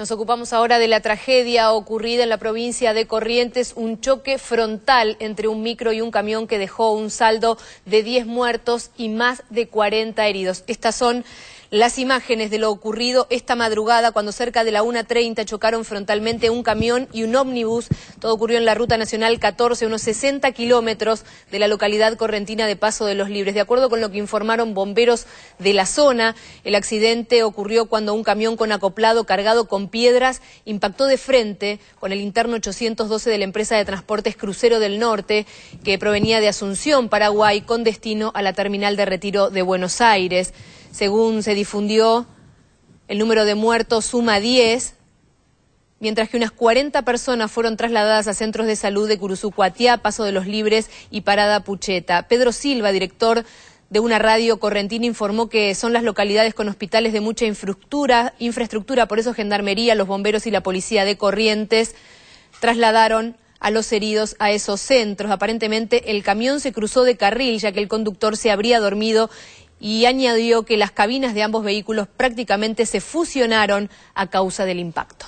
Nos ocupamos ahora de la tragedia ocurrida en la provincia de Corrientes, un choque frontal entre un micro y un camión que dejó un saldo de 10 muertos y más de 40 heridos. Estas son las imágenes de lo ocurrido esta madrugada cuando cerca de la 1.30 chocaron frontalmente un camión y un ómnibus. Todo ocurrió en la Ruta Nacional 14, unos 60 kilómetros de la localidad correntina de Paso de los Libres. De acuerdo con lo que informaron bomberos de la zona, el accidente ocurrió cuando un camión con acoplado cargado con piedras impactó de frente con el interno 812 de la empresa de transportes Crucero del Norte, que provenía de Asunción, Paraguay, con destino a la terminal de retiro de Buenos Aires. Según se difundió, el número de muertos suma 10, mientras que unas 40 personas fueron trasladadas a centros de salud de Curuzucuatía, Paso de los Libres y Parada Pucheta. Pedro Silva, director de una radio correntina, informó que son las localidades con hospitales de mucha infraestructura, infraestructura por eso Gendarmería, los bomberos y la policía de Corrientes trasladaron a los heridos a esos centros. Aparentemente el camión se cruzó de carril ya que el conductor se habría dormido y añadió que las cabinas de ambos vehículos prácticamente se fusionaron a causa del impacto.